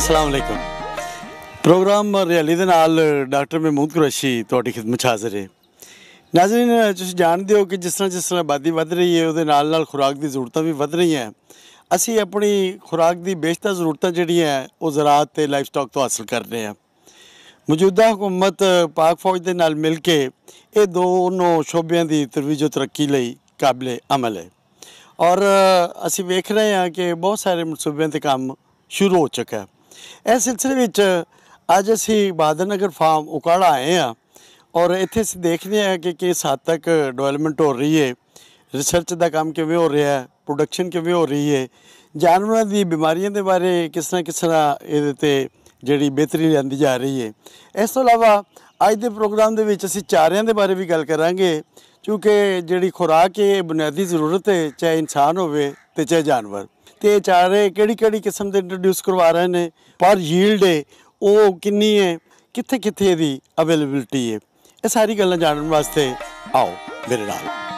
ਅਸਲਾਮ ਅਲੈਕਮ ਪ੍ਰੋਗਰਾਮ ਰਿਆਲੀ ਦੇ ਨਾਲ ਡਾਕਟਰ ਮਹਿਮੂਦ ਕੁਰੈਸ਼ੀ ਤੁਹਾਡੀ ਖਿਦਮਤ ਹਾਜ਼ਰ ਹੈ ਨਾਜ਼ਰੀਨ ਤੁਸੀਂ ਜਾਣਦੇ ਹੋ ਕਿ ਜਿਸ ਤਰ੍ਹਾਂ ਜਿਸ ਤਰ੍ਹਾਂ ਆਬਾਦੀ ਵੱਧ ਰਹੀ ਹੈ ਉਹਦੇ ਨਾਲ ਨਾਲ ਖੁਰਾਕ ਦੀ ਜ਼ਰੂਰਤਾਂ ਵੀ ਵੱਧ ਰਹੀਆਂ ਅਸੀਂ ਆਪਣੀ ਖੁਰਾਕ ਦੀ ਬੇਸ਼ਤਾ ਜ਼ਰੂਰਤਾਂ ਜਿਹੜੀਆਂ ਉਹ ਜ਼ਰਾਤ ਤੇ ਲਾਈਫ ਸਟਾਕ ਤੋਂ ਹਾਸਲ ਕਰ ਰਹੇ ਹਾਂ ਮੌਜੂਦਾ ਹਕੂਮਤ ਪਾਕ ਫੌਜ ਦੇ ਨਾਲ ਮਿਲ ਕੇ ਇਹ ਦੋਨੋਂ ਸ਼ੋਬਿਆਂ ਦੀ ਤਰਵੀਜ ਤਰੱਕੀ ਲਈ ਕਾਬਲੇ ਅਮਲ ਹੈ ਔਰ ਅਸੀਂ ਵੇਖ ਰਹੇ ਹਾਂ ਕਿ ਬਹੁਤ ਸਾਰੇ ਮਨਸੂਬਿਆਂ ਤੇ ਕੰਮ ਸ਼ੁਰੂ ਹੋ ਚੁੱਕਾ ਹੈ ਇਸ ਸਿਲਸਿਲੇ ਵਿੱਚ ਅੱਜ ਅਸੀਂ ਬਾਦਨਗਰ ਫਾਰਮ ਉਕਾੜਾ ਆਏ ਆ ਔਰ ਇੱਥੇ ਅਸੀਂ ਦੇਖਦੇ ਆ ਕਿ ਕਿਸ ਹੱਦ ਤੱਕ ਡਿਵੈਲਪਮੈਂਟ ਹੋ ਰਹੀ ਹੈ ਰਿਸਰਚ ਦਾ ਕੰਮ ਕਿਵੇਂ ਹੋ ਰਿਹਾ ਹੈ ਪ੍ਰੋਡਕਸ਼ਨ ਕਿਵੇਂ ਹੋ ਰਹੀ ਹੈ ਜਾਨਵਰਾਂ ਦੀ ਬਿਮਾਰੀਆਂ ਦੇ ਬਾਰੇ ਕਿਸ ਤਰ੍ਹਾਂ ਕਿਸ ਤਰ੍ਹਾਂ ਇਹਦੇ ਤੇ ਜਿਹੜੀ ਬਿਹਤਰੀ ਲਿਆਂਦੀ ਜਾ ਰਹੀ ਹੈ ਇਸ ਤੋਂ ਇਲਾਵਾ ਅੱਜ ਦੇ ਪ੍ਰੋਗਰਾਮ ਦੇ ਵਿੱਚ ਅਸੀਂ ਚਾਰਿਆਂ ਦੇ ਬਾਰੇ ਵੀ ਗੱਲ ਕਰਾਂਗੇ ਕਿਉਂਕਿ ਜਿਹੜੀ ਖੁਰਾਕ ਹੈ ਬੁਨਿਆਦੀ ਜ਼ਰੂਰਤ ਹੈ ਚਾਹੇ ਇਨਸਾਨ ਹੋਵੇ ਤੇ ਚਾਹੇ ਜਾਨਵਰ ਤੇ ਚਾਰੇ ਕਿਹੜੀ ਕਿਹੜੀ ਕਿਸਮ ਦੇ ਇੰਟਰੋਡਿਊਸ ਕਰਵਾ ਰਹੇ ਨੇ ਪਰ ਯੀਲਡ ਹੈ ਉਹ ਕਿੰਨੀ ਹੈ ਕਿੱਥੇ ਕਿੱਥੇ ਦੀ ਅਵੇਲੇਬਿਲਟੀ ਹੈ ਇਹ ਸਾਰੀ ਗੱਲਾਂ ਜਾਣਨ ਵਾਸਤੇ ਆਓ ਮੇਰੇ ਨਾਲ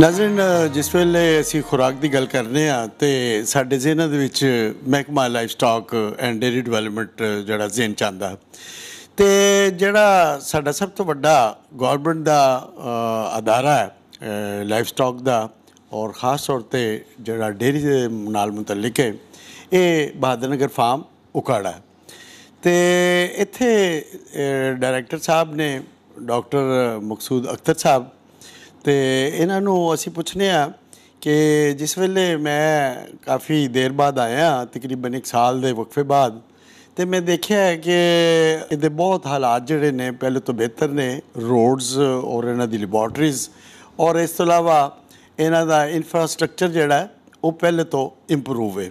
ਨਾਜ਼ਰੀਨ ਜਿਸ ਵੇਲੇ ਅਸੀਂ ਖੁਰਾਕ ਦੀ ਗੱਲ ਕਰਦੇ ਆ ਤੇ ਸਾਡੇ ਜ਼ਿਹਨਾਂ ਦੇ ਵਿੱਚ ਮਹਿਕਮਾ livestock and dairy development ਜਿਹੜਾ ਜ਼ਿਹਨ ਚਾਹੁੰਦਾ ਤੇ ਜਿਹੜਾ ਸਾਡਾ ਸਭ ਤੋਂ ਵੱਡਾ ਗਵਰਨਮੈਂਟ ਦਾ ਅਦਾਰਾ ਹੈ ਲਾਈਫ ਸਟਾਕ ਦਾ ਔਰ ਖਾਸ ਤੌਰ ਤੇ ਜਿਹੜਾ ਡੇਰੀ ਦੇ ਨਾਲ ਮੁਤਲਕ ਹੈ ਇਹ ਬਾਦਨਗਰ ਫਾਰਮ ਉਕਾੜਾ ਤੇ ਇੱਥੇ ਡਾਇਰੈਕਟਰ ਸਾਹਿਬ ਨੇ ਡਾਕਟਰ ਮਕਸੂਦ ਅਖਤਰ ਸਾਹਿਬ ਤੇ ਇਹਨਾਂ ਨੂੰ ਅਸੀਂ ਪੁੱਛਨੇ ਆ ਕਿ ਜਿਸ ਵੇਲੇ ਮੈਂ ਕਾਫੀ ਦੇਰ ਬਾਅਦ ਆਇਆ ਤਕਰੀਬਨ 1 ਸਾਲ ਦੇ ਵਕਫੇ ਬਾਅਦ ਤੇ ਮੈਂ ਦੇਖਿਆ ਕਿ ਇਹਦੇ ਬਹੁਤ ਹਾਲਾਤ ਜਿਹੜੇ ਨੇ ਪਹਿਲੇ ਤੋਂ ਬਿਹਤਰ ਨੇ ਰੋਡਸ ਔਰ ਇਹਨਾਂ ਦੀ ਲੈਬੋਰਟਰੀਜ਼ ਔਰ ਇਸ ਤੋਂ ਇਲਾਵਾ ਇਹਨਾਂ ਦਾ ਇਨਫਰਾਸਟ੍ਰਕਚਰ ਜਿਹੜਾ ਉਹ ਪਹਿਲੇ ਤੋਂ ਇੰਪਰੂਵ ਹੈ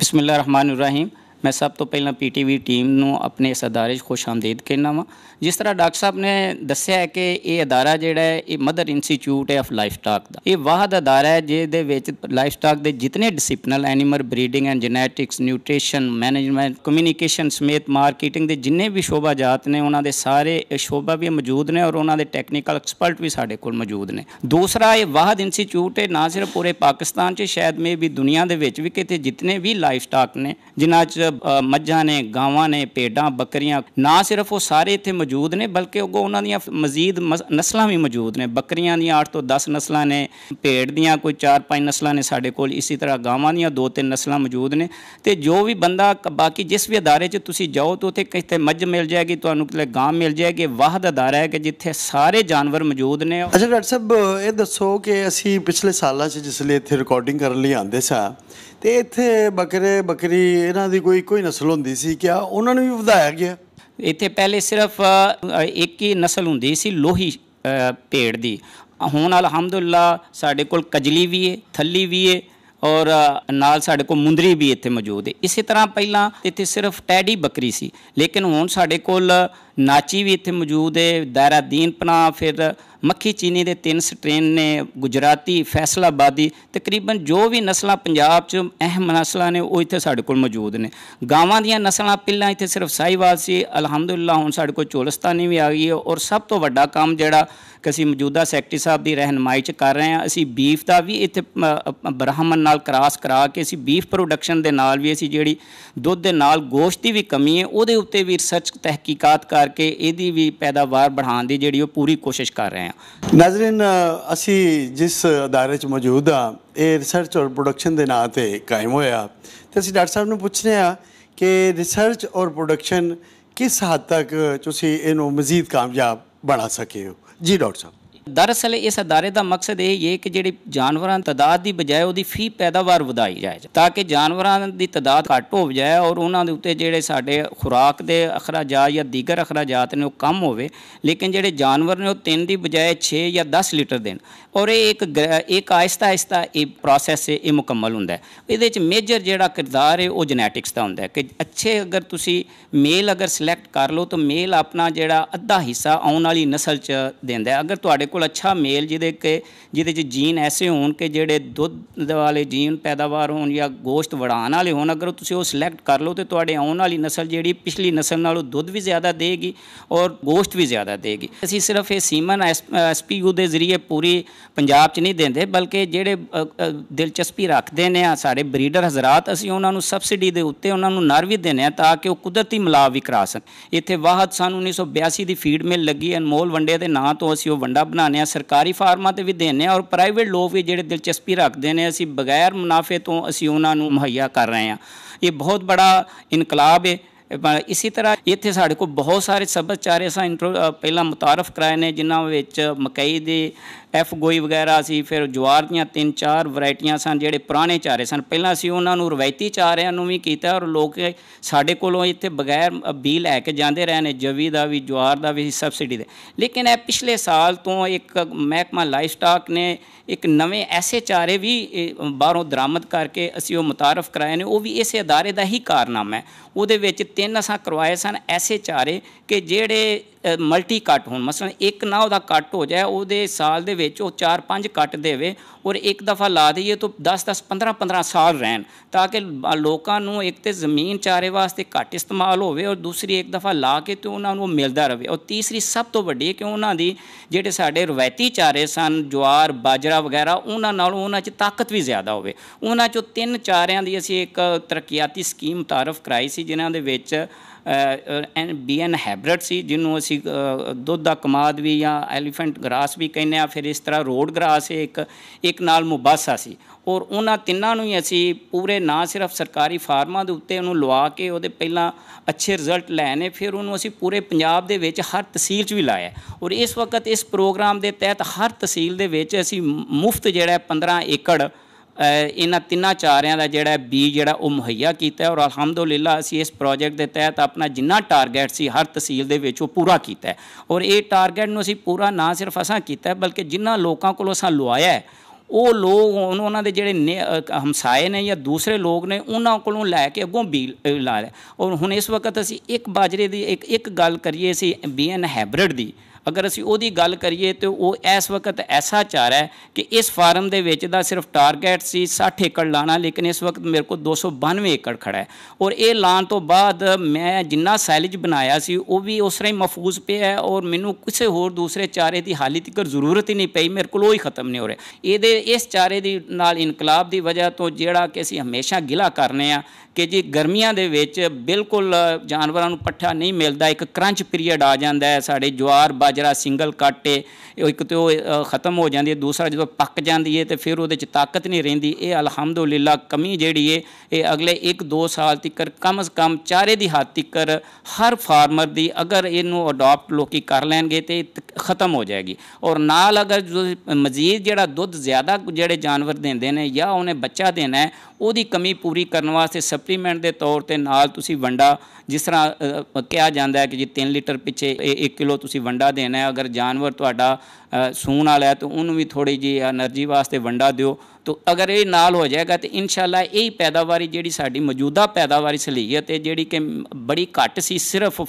ਬismillahir rahmanir rahim ਮੈਂ ਸਭ ਤੋਂ ਪਹਿਲਾਂ ਪੀਟੀਵੀ ਟੀਮ ਨੂੰ ਆਪਣੇ ਇਸ ਅਦਾਰੇ 'ਚ ਖੁਸ਼ ਕਹਿਣਾ ਵਾਂ ਜਿਸ ਤਰ੍ਹਾਂ ਡਾਕਟਰ ਸਾਹਿਬ ਨੇ ਦੱਸਿਆ ਹੈ ਕਿ ਇਹ ਅਦਾਰਾ ਜਿਹੜਾ ਹੈ ਇਹ mother institute of livestock ਦਾ ਇਹ ਵਾਹਦ ਅਦਾਰਾ ਹੈ ਜਿਹਦੇ ਵਿੱਚ ਲਾਈਫ ਸਟਾਕ ਦੇ ਜਿੰਨੇ disciplinal animal breeding and genetics nutrition management communication ਸਮੇਤ ਮਾਰਕੀਟਿੰਗ ਦੇ ਜਿੰਨੇ ਵੀ ਸ਼ੋਭਾ ਜਾਤ ਨੇ ਉਹਨਾਂ ਦੇ ਸਾਰੇ ਸ਼ੋਭਾ ਵੀ ਮੌਜੂਦ ਨੇ ਔਰ ਉਹਨਾਂ ਦੇ ਟੈਕਨੀਕਲ ਐਕਸਪਰਟ ਵੀ ਸਾਡੇ ਕੋਲ ਮੌਜੂਦ ਨੇ ਦੂਸਰਾ ਇਹ ਵਾਹਦ ਇੰਸਟੀਚਿਊਟ ਹੈ ਨਾ ਸਿਰਫ ਪੂਰੇ ਪਾਕਿਸਤਾਨ 'ਚ ਸ਼ਾਇਦ ਮੇ ਵੀ ਦੁਨੀਆ ਦੇ ਵਿੱਚ ਵੀ ਕਿਤੇ ਜਿੰਨੇ ਵੀ ਲਾਈਫ ਸਟਾਕ ਨੇ ਜਿਨ੍ਹਾਂ 'ਚ ਮੱਝਾਂ ਨੇ ਗਾਵਾਂ ਨੇ ਭੇਡਾਂ ਬੱਕਰੀਆਂ ਨਾ ਸਿਰਫ ਉਹ ਸਾਰੇ ਇੱਥੇ ਮੌਜੂਦ ਨੇ ਬਲਕਿ ਉਹ ਉਹਨਾਂ ਦੀਆਂ ਮਜ਼ੀਦ ਨਸਲਾਂ ਵੀ ਮੌਜੂਦ ਨੇ ਬੱਕਰੀਆਂ ਦੀਆਂ 8 ਤੋਂ 10 ਨਸਲਾਂ ਨੇ ਭੇਡ ਦੀਆਂ ਕੋਈ 4-5 ਨਸਲਾਂ ਨੇ ਸਾਡੇ ਕੋਲ ਇਸੇ ਤਰ੍ਹਾਂ ਗਾਵਾਂ ਦੀਆਂ ਦੋ ਤਿੰਨ ਨਸਲਾਂ ਮੌਜੂਦ ਨੇ ਤੇ ਜੋ ਵੀ ਬੰਦਾ ਬਾਕੀ ਜਿਸ ਵੀ ਅਦਾਰੇ 'ਚ ਤੁਸੀਂ ਜਾਓ ਤਾਂ ਉੱਥੇ ਕਿਤੇ ਮੱਝ ਮਿਲ ਜਾਏਗੀ ਤੁਹਾਨੂੰ ਕਿਤੇ ਗਾਂ ਮਿਲ ਜਾਏਗੀ ਵਾਹਦ ਅਦਾਰਾ ਹੈ ਕਿ ਜਿੱਥੇ ਸਾਰੇ ਜਾਨਵਰ ਮੌਜੂਦ ਨੇ ਅੱਛਾ ਡਾਕਟਰ ਸਾਹਿਬ ਇਹ ਦੱਸੋ ਕਿ ਅਸੀਂ ਪਿਛਲੇ ਸਾਲਾਂ 'ਚ ਜਿਸ ਲਈ ਇੱਥੇ ਰਿਕਾਰਡਿੰਗ ਕਰਨ ਲਈ ਆਂਦੇ ਸਾਂ ਤੇ ਇੱਥੇ ਬੱਕਰੇ ਬੱਕਰੀ ਇਹਨਾਂ ਦੀ ਕੋਈ ਕੋਈ ਨਸਲ ਹੁੰਦੀ ਸੀ ਕਿਆ ਉਹਨਾਂ ਨੂੰ ਵੀ ਵਧਾਇਆ ਗਿਆ ਇੱਥੇ ਪਹਿਲੇ ਸਿਰਫ ਇੱਕ ਹੀ ਨਸਲ ਹੁੰਦੀ ਸੀ ਲੋਹੀ ਪੇੜ ਦੀ ਹੁਣ ਅਲਹਮਦੁਲਿਲਾ ਸਾਡੇ ਕੋਲ ਕਜਲੀ ਵੀ ਹੈ ਥੱਲੀ ਵੀ ਹੈ ਔਰ ਨਾਲ ਸਾਡੇ ਕੋਲ ਮੁੰਦਰੀ ਵੀ ਇੱਥੇ ਮੌਜੂਦ ਹੈ ਇਸੇ ਤਰ੍ਹਾਂ ਪਹਿਲਾਂ ਇੱਥੇ ਸਿਰਫ ਟੈਡੀ ਬੱਕਰੀ ਸੀ ਲੇਕਿਨ ਹੁਣ ਸਾਡੇ ਕੋਲ ਨਾਚੀ ਵੀ ਇੱਥੇ ਮੌਜੂਦ ਹੈ ਦਾਇਰਾ ਦੀਨਪਨਾ ਫਿਰ ਮੱਖੀ ਚੀਨੀ ਦੇ ਤਿੰਨ ਸਟ੍ਰੇਨ ਨੇ ਗੁਜਰਾਤੀ ਫੈਸਲਾਬਾਦੀ ਤਕਰੀਬਨ ਜੋ ਵੀ ਨਸਲਾਂ ਪੰਜਾਬ 'ਚ ਅਹਿਮ ਨਸਲਾਂ ਨੇ ਉਹ ਇੱਥੇ ਸਾਡੇ ਕੋਲ ਮੌਜੂਦ ਨੇ ਗਾਵਾਂ ਦੀਆਂ ਨਸਲਾਂ ਪਹਿਲਾਂ ਇੱਥੇ ਸਿਰਫ ਸਾਈਵਾਲ ਸੀ ਅਲਹਮਦੁਲਿਲਾ ਹੁਣ ਸਾਡੇ ਕੋਲ ਚੋਲਸਤਾਨੀ ਵੀ ਆ ਗਈ ਹੈ ਔਰ ਸਭ ਤੋਂ ਵੱਡਾ ਕੰਮ ਜਿਹੜਾ ਕਿ ਅਸੀਂ ਮੌਜੂਦਾ ਸੈਕਟਰੀ ਸਾਹਿਬ ਦੀ ਰਹਿਨਮਾਈ 'ਚ ਕਰ ਰਹੇ ਹਾਂ ਅਸੀਂ ਬੀਫ ਦਾ ਵੀ ਇੱਥੇ ਬ੍ਰਾਹਮਣ ਨਾਲ ਕਰਾਸ ਕਰਾ ਕੇ ਅਸੀਂ ਬੀਫ ਪ੍ਰੋਡਕਸ਼ਨ ਦੇ ਨਾਲ ਵੀ ਅਸੀਂ ਜਿਹੜੀ ਦੁੱਧ ਦੇ ਨਾਲ ਗੋਸ਼ਤ ਦੀ ਵੀ ਕਮੀ ਹੈ ਉਹਦੇ ਉੱਤੇ ਵੀ ਰਿਸਰਚ ਤਹਿਕੀਕਾਤ ਕਰ ਕਰਕੇ ਇਹਦੀ ਵੀ ਪੈਦਾਵਾਰ ਬਣਾਉਣ ਦੀ ਜਿਹੜੀ ਉਹ ਪੂਰੀ ਕੋਸ਼ਿਸ਼ ਕਰ ਰਹੇ ਆ ਨਾਜ਼ਰੀਨ ਅਸੀਂ ਜਿਸ ਅਦਾਰੇ 'ਚ ਮੌਜੂਦ ਆ ਇਹ ਰਿਸਰਚ ਔਰ ਪ੍ਰੋਡਕਸ਼ਨ ਦੇ ਨਾਂ ਤੇ ਕਾਇਮ ਹੋਇਆ ਤੇ ਅਸੀਂ ਡਾਕਟਰ ਸਾਹਿਬ ਨੂੰ ਪੁੱਛਨੇ ਆ ਕਿ ਰਿਸਰਚ ਔਰ ਪ੍ਰੋਡਕਸ਼ਨ ਕਿਸ ਹੱਦ ਤੱਕ ਤੁਸੀਂ ਇਹਨੂੰ ਮਜ਼ੀਦ ਕਾਮਯਾਬ ਬਣਾ ਸਕੇ ਹੋ ਜੀ ਡਾਕਟਰ ਸਾਹਿਬ ਦਰਅਸਲ ਇਸ ਅਦਾਰੇ ਦਾ ਮਕਸਦ ਇਹ ਹੈ ਕਿ ਜਿਹੜੇ ਜਾਨਵਰਾਂ ਦੀ ਤਦਾਦ ਦੀ ਬਜਾਏ ਉਹਦੀ ਫੀ ਪੈਦਾਵਾਰ ਵਧਾਈ ਜਾਏ ਤਾਂ ਕਿ ਜਾਨਵਰਾਂ ਦੀ ਤਦਾਦ ਘੱਟ ਹੋ ਜਾਏ ਔਰ ਉਹਨਾਂ ਦੇ ਉੱਤੇ ਜਿਹੜੇ ਸਾਡੇ ਖੁਰਾਕ ਦੇ ਅਖਰਾਜਾ ਜਾਂ ਦੀਗਰ ਅਖਰਾਜਾਤ ਨੇ ਉਹ ਕਮ ਹੋਵੇ ਲੇਕਿਨ ਜਿਹੜੇ ਜਾਨਵਰ ਨੇ ਉਹ 3 ਦੀ ਬਜਾਏ 6 ਜਾਂ 10 ਲੀਟਰ ਦੇਣ ਔਰ ਇਹ ਇੱਕ ਇੱਕ ਆਇਸਤਾ ਆਇਸਤਾ ਇਹ ਪ੍ਰੋਸੈਸ ਇਹ ਮੁਕੰਮਲ ਹੁੰਦਾ ਇਹਦੇ ਵਿੱਚ ਮੇਜਰ ਜਿਹੜਾ ਕਿਰਦਾਰ ਹੈ ਉਹ ਜੈਨੇਟਿਕਸ ਦਾ ਹੁੰਦਾ ਕਿ ਅੱਛੇ ਅਗਰ ਤੁਸੀਂ ਮੇਲ ਅਗਰ ਸਿਲੈਕਟ ਕਰ ਲਓ ਤਾਂ ਮੇਲ ਆਪਣਾ ਜਿਹੜਾ ਅੱਧਾ ਹਿੱਸਾ ਆਉਣ ਵਾਲੀ ਨਸਲ 'ਚ ਦਿੰਦਾ ਅਗਰ ਤੁਹਾਡੇ ਕੋਲ ਅੱਛਾ ਮੇਲ ਜਿਹਦੇ ਕਿ ਜਿਹਦੇ 'ਚ ਜੀਨ ਐਸੇ ਹੋਣ ਕਿ ਜਿਹੜੇ ਦੁੱਧ ਵਾਲੇ ਜੀਨ ਪੈਦਾਵਾਰ ਹੋਣ ਜਾਂ ਗੋਸ਼ਤ ਵੜਾਉਣ ਵਾਲੇ ਹੋਣ ਅਗਰ ਤੁਸੀਂ ਉਹ ਸਿਲੈਕਟ ਕਰ ਲਓ ਤੇ ਤੁਹਾਡੇ ਆਉਣ ਵਾਲੀ ਨਸਲ ਜਿਹੜੀ ਪਿਛਲੀ ਨਸਲ ਨਾਲੋਂ ਦੁੱਧ ਵੀ ਜ਼ਿਆਦਾ ਦੇਗੀ ਔਰ ਗੋਸ਼ਤ ਵੀ ਜ਼ਿਆਦਾ ਦੇਗੀ ਅਸੀਂ ਸਿਰਫ ਇਹ ਸੀਮਨ ਐਸਪੀਯੂ ਦੇ ਜ਼ਰੀਏ ਪੂਰੀ ਪੰਜਾਬ 'ਚ ਨਹੀਂ ਦਿੰਦੇ ਬਲਕਿ ਜਿਹੜੇ ਦਿਲਚਸਪੀ ਰੱਖਦੇ ਨੇ ਆ ਸਾਡੇ ਬਰੀਡਰ ਹਜ਼ਰਤ ਅਸੀਂ ਉਹਨਾਂ ਨੂੰ ਸਬਸਿਡੀ ਦੇ ਉੱਤੇ ਉਹਨਾਂ ਨੂੰ ਨਰ ਵੀ ਦਿੰਨੇ ਆ ਤਾਂ ਕਿ ਉਹ ਕੁਦਰਤੀ ਮਲਾਵ ਵੀ ਕਰਾ ਸਕਣ ਇੱਥੇ ਵਾਹਦ ਸਨ 1982 ਦੀ ਫੀਡ ਮਿਲ ਲੱਗੀ ਅਨਮੋਲ ਵੰਡੇ ਦੇ ਨਾਂ ਤੋਂ ਅਸੀਂ ਉਹ ਵੰਡਾ ਬਣਾਉਂਦੇ ਆ ਸਰਕਾਰੀ ਫਾਰਮਾਂ ਤੇ ਵੀ ਦਿੰਨੇ ਆ ਔਰ ਪ੍ਰਾਈਵੇਟ ਲੋਕ ਵੀ ਜਿਹੜੇ ਦਿਲਚਸਪੀ ਰੱਖਦੇ ਨੇ ਅਸੀਂ ਬਗੈਰ ਮੁਨਾਫੇ ਤੋਂ ਅਸੀਂ ਉਹਨਾਂ ਨੂੰ ਮੁਹੱਈਆ ਕਰ ਰਹੇ ਆ ਇਹ ਬਹੁਤ ਬੜਾ ਇਨਕਲਾਬ ਹੈ ਇਸੇ ਤਰ੍ਹਾਂ ਇੱਥੇ ਸਾਡੇ ਕੋਲ ਬਹੁਤ ਸਾਰੇ ਸਭਿਆਚਾਰੇ ਸਾਂ ਪਹਿਲਾਂ ਮੁਤਾਰਫ ਕਰਾਏ ਨੇ ਜਿਨ੍ਹਾਂ ਵਿੱਚ ਮਕਈ ਦੇ ਐਫ ਗੋਈ ਵਗੈਰਾ ਸੀ ਫਿਰ ਜਵਾਰ ਦੀਆਂ ਤਿੰਨ ਚਾਰ ਵੈਰਾਈਟੀਆਂ ਸਨ ਜਿਹੜੇ ਪੁਰਾਣੇ ਚਾਰੇ ਸਨ ਪਹਿਲਾਂ ਅਸੀਂ ਉਹਨਾਂ ਨੂੰ ਰਵਾਇਤੀ ਚਾਰਿਆਂ ਨੂੰ ਵੀ ਕੀਤਾ ਔਰ ਲੋਕ ਸਾਡੇ ਕੋਲੋਂ ਇੱਥੇ ਬਗੈਰ ਬੀ ਲੈ ਕੇ ਜਾਂਦੇ ਰਹੇ ਨੇ ਜਵੀ ਦਾ ਵੀ ਜਵਾਰ ਦਾ ਵੀ ਸਬਸਿਡੀ ਦੇ ਲੇਕਿਨ ਇਹ ਪਿਛਲੇ ਸਾਲ ਤੋਂ ਇੱਕ ਮਹਿਕਮਾ ਲਾਈਫ ਸਟਾਕ ਨੇ ਇੱਕ ਨਵੇਂ ਐਸੇ ਚਾਰੇ ਵੀ ਬਾਹਰੋਂ ਦਰਾਮਦ ਕਰਕੇ ਅਸੀਂ ਉਹ ਮੁਤਾਰਫ ਕਰਾਏ ਨੇ ਉਹ ਵੀ ਇਸੇ ਅਦਾਰੇ ਦਾ ਹੀ ਕਾਰਨਾਮਾ ਹੈ ਉਹਦੇ ਵਿੱਚ ਤਿੰਨ ਅਸਾਂ ਕਰਵਾਏ ਸਨ ਐਸੇ ਚਾਰੇ ਕਿ ਜਿਹੜੇ ਮਲਟੀ ਕੱਟ ਹੋਣ ਮਸਲਨ ਇੱਕ ਨਾ ਉਹਦਾ ਕੱਟ ਹੋ ਜਾਏ ਉਹਦੇ ਸਾਲ ਦੇ ਵਿੱਚ ਉਹ 4-5 ਕੱਟ ਦੇਵੇ ਔਰ ਇੱਕ ਦਫਾ ਲਾ ਦਈਏ ਤਾਂ 10-10 15-15 ਸਾਲ ਰਹਿਣ ਤਾਂ ਕਿ ਲੋਕਾਂ ਨੂੰ ਇੱਕ ਤੇ ਜ਼ਮੀਨ ਚਾਰੇ ਵਾਸਤੇ ਘੱਟ ਇਸਤੇਮਾਲ ਹੋਵੇ ਔਰ ਦੂਸਰੀ ਇੱਕ ਦਫਾ ਲਾ ਕੇ ਤੇ ਉਹਨਾਂ ਨੂੰ ਮਿਲਦਾ ਰਹੇ ਔਰ ਤੀਸਰੀ ਸਭ ਤੋਂ ਵੱਡੀ ਕਿ ਉਹਨਾਂ ਦੀ ਜਿਹੜੇ ਸਾਡੇ ਰਵਾਇਤੀ ਚਾਰੇ ਸਨ ਜਵਾਰ ਬਾਜਰਾ ਵਗੈਰਾ ਉਹਨਾਂ ਨਾਲੋਂ ਉਹਨਾਂ 'ਚ ਤਾਕਤ ਵੀ ਜ਼ਿਆਦਾ ਹੋਵੇ ਉਹਨਾਂ 'ਚੋਂ ਤਿੰਨ ਚਾਰਿਆਂ ਦੀ ਅਸੀਂ ਇੱਕ ਤਰੱਕੀਆਤੀ ਸਕੀਮ ਤਾਰਫ ਕਰਾਈ ਸੀ ਜਿਨ੍ਹਾਂ ਦੇ ਵਿੱਚ ਬੀਐਨ ਹੈਬਰਟ ਸੀ ਜਿਹਨੂੰ ਅਸੀਂ ਦੁੱਧ ਦਾ ਕਮਾਦ ਵੀ ਜਾਂ ਐਲੀਫੈਂਟ ਗ੍ਰਾਸ ਵੀ ਕਹਿੰਦੇ ਆ ਫਿਰ ਇਸ ਤਰ੍ਹਾਂ ਰੋਡ ਗ੍ਰਾਸ ਇੱਕ ਇੱਕ ਨਾਲ ਮੁਬਾਸਾ ਸੀ ਔਰ ਉਹਨਾਂ ਤਿੰਨਾਂ ਨੂੰ ਹੀ ਅਸੀਂ ਪੂਰੇ ਨਾ ਸਿਰਫ ਸਰਕਾਰੀ ਫਾਰਮਾਂ ਦੇ ਉੱਤੇ ਉਹਨੂੰ ਲਵਾ ਕੇ ਉਹਦੇ ਪਹਿਲਾਂ ਅੱਛੇ ਰਿਜ਼ਲਟ ਲੈਣੇ ਫਿਰ ਉਹਨੂੰ ਅਸੀਂ ਪੂਰੇ ਪੰਜਾਬ ਦੇ ਵਿੱਚ ਹਰ ਤਹਿਸੀਲ 'ਚ ਵੀ ਲਾਇਆ ਔਰ ਇਸ ਵਕਤ ਇਸ ਪ੍ਰੋਗਰਾਮ ਦੇ ਤਹਿਤ ਹਰ ਤਹਿਸੀਲ ਦੇ ਵਿੱਚ ਅਸੀਂ ਮੁਫਤ ਜਿਹੜਾ 15 ਏਕੜ ਇਹਨਾਂ ਤਿੰਨਾਂ ਚਾਰਿਆਂ ਦਾ ਜਿਹੜਾ ਬੀਜ ਜਿਹੜਾ ਉਹ ਮੁਹੱਈਆ ਕੀਤਾ ਔਰ ਅਲਹਮਦੁਲਿਲਾ ਅਸੀਂ ਇਸ ਪ੍ਰੋਜੈਕਟ ਦੇ ਤਹਿਤ ਆਪਣਾ ਜਿੰਨਾ ਟਾਰਗੇਟ ਸੀ ਹਰ ਤਹਿਸੀਲ ਦੇ ਵਿੱਚ ਉਹ ਪੂਰਾ ਕੀਤਾ ਔਰ ਇਹ ਟਾਰਗੇਟ ਨੂੰ ਅਸੀਂ ਪੂਰਾ ਨਾ ਸਿਰਫ ਅਸਾਂ ਕੀਤਾ ਬਲਕਿ ਜਿੰਨਾ ਲੋਕਾਂ ਕੋਲੋਂ ਅਸਾਂ ਲਵਾਇਆ ਉਹ ਲੋਕ ਉਹਨਾਂ ਦੇ ਜਿਹੜੇ ਹਮਸਾਏ ਨੇ ਜਾਂ ਦੂਸਰੇ ਲੋਕ ਨੇ ਉਹਨਾਂ ਕੋਲੋਂ ਲੈ ਕੇ ਅੱਗੋਂ ਬੀ ਲਾ ਰਿਹਾ ਔਰ ਹੁਣ ਇਸ ਵਕਤ ਅਸੀਂ ਇੱਕ ਬਾਜਰੇ ਦੀ ਇੱਕ ਇੱਕ ਗੱਲ ਕਰੀਏ ਸੀ ਬੀਐਨ ਹਾਈਬ੍ਰਿਡ ਦੀ ਅਗਰ ਅਸੀਂ ਉਹਦੀ ਗੱਲ ਕਰੀਏ ਤੇ ਉਹ ਇਸ ਵਕਤ ਐਸਾ ਚਾਰ ਹੈ ਕਿ ਇਸ ਫਾਰਮ ਦੇ ਵਿੱਚ ਦਾ ਸਿਰਫ ਟਾਰਗੇਟ ਸੀ 60 ਏਕੜ ਲਾਣਾ ਲੇਕਿਨ ਇਸ ਵਕਤ ਮੇਰੇ ਕੋਲ 292 ਏਕੜ ਖੜਾ ਹੈ ਔਰ ਇਹ ਲਾਣ ਤੋਂ ਬਾਅਦ ਮੈਂ ਜਿੰਨਾ ਸੈਲਜ ਬਣਾਇਆ ਸੀ ਉਹ ਵੀ ਉਸ ਤਰ੍ਹਾਂ ਹੀ ਮਹਫੂਜ਼ ਪਿਆ ਹੈ ਔਰ ਮੈਨੂੰ ਕਿਸੇ ਹੋਰ ਦੂਸਰੇ ਚਾਰੇ ਦੀ ਹਾਲੀ ਤੱਕ ਜ਼ਰੂਰਤ ਹੀ ਨਹੀਂ ਪਈ ਮੇਰੇ ਕੋਲ ਉਹ ਹੀ ਖਤਮ ਨਹੀਂ ਹੋ ਰਿਹਾ ਇਹਦੇ ਇਸ ਚਾਰੇ ਦੀ ਨਾਲ ਇਨਕਲਾਬ ਦੀ ਵਜ੍ਹਾ ਤੋਂ ਜਿਹੜਾ ਕਿ ਅਸੀਂ ਹਮੇਸ਼ਾ ਗਿਲਾ ਕਰਨੇ ਆ ਕਿ ਜੀ ਗਰਮੀਆਂ ਦੇ ਵਿੱਚ ਬਿਲਕੁਲ ਜਾਨਵਰਾਂ ਨੂੰ ਪੱਠਾ ਨਹੀਂ ਮਿਲਦਾ ਇੱਕ ਕ੍ਰੰਚ ਪੀਰੀਅਡ ਆ ਜਾਂਦਾ ਹੈ ਸਾਡੇ ਜਵਾਰ ਬਾ ਜਿਹੜਾ ਸਿੰਗਲ ਕੱਟ ਏ ਇੱਕ ਤੇ ਉਹ ਖਤਮ ਹੋ ਜਾਂਦੀ ਹੈ ਦੂਸਰਾ ਜਦੋਂ ਪੱਕ ਜਾਂਦੀ ਹੈ ਤੇ ਫਿਰ ਉਹਦੇ 'ਚ ਤਾਕਤ ਨਹੀਂ ਰਹਿੰਦੀ ਇਹ ਅਲਹਮਦੁਲਿਲਾ ਕਮੀ ਜਿਹੜੀ ਏ ਇਹ ਅਗਲੇ 1-2 ਸਾਲ ਤੱਕਰ ਕਮ ਸ ਕਮ ਚਾਰੇ ਦੀ ਹੱਦ ਤੱਕਰ ਹਰ ਫਾਰਮਰ ਦੀ ਅਗਰ ਇਹਨੂੰ ਅਡਾਪਟ ਲੋਕੀ ਕਰ ਲੈਣਗੇ ਤੇ ਖਤਮ ਹੋ ਜਾਏਗੀ ਔਰ ਨਾਲ ਅਗਰ ਮਜ਼ੀਦ ਜਿਹੜਾ ਦੁੱਧ ਜ਼ਿਆਦਾ ਜਿਹੜੇ ਜਾਨਵਰ ਦਿੰਦੇ ਨੇ ਜਾਂ ਉਹਨੇ ਬੱਚਾ ਦੇਣਾ ਹੈ ਉਹਦੀ ਕਮੀ ਪੂਰੀ ਕਰਨ ਵਾਸਤੇ ਸਪਲੀਮੈਂਟ ਦੇ ਤੌਰ ਤੇ ਨਾਲ ਤੁਸੀਂ ਵੰਡਾ ਜਿਸ ਤਰ੍ਹਾਂ ਕਿਹਾ ਜਾਂਦਾ ਹੈ ਕਿ ਜੀ 3 ਲੀਟਰ ਪਿੱਛੇ 1 ਕਿਲੋ ਤੁਸੀਂ ਵੰਡਾ ਦੇਣਾ ਹੈ ਅਗਰ ਜਾਨਵਰ ਤੁਹਾਡਾ ਸੂਣ ਵਾਲਾ ਤੇ ਤਾਂ ਉਹਨੂੰ ਵੀ ਥੋੜੀ ਜੀ એનર્ਜੀ ਵਾਸਤੇ ਵੰਡਾ ਦਿਓ ਤਾਂ ਅਗਰ ਇਹ ਨਾਲ ਹੋ ਜਾਏਗਾ ਤੇ ਇਨਸ਼ਾਅੱਲਾ ਇਹ ਪੈਦਾਵਾਰੀ ਜਿਹੜੀ ਸਾਡੀ ਮੌਜੂਦਾ ਪੈਦਾਵਾਰੀ ਸਲੀਅਤ ਹੈ ਜਿਹੜੀ ਕਿ ਬੜੀ ਘੱਟ ਸੀ ਸਿਰਫ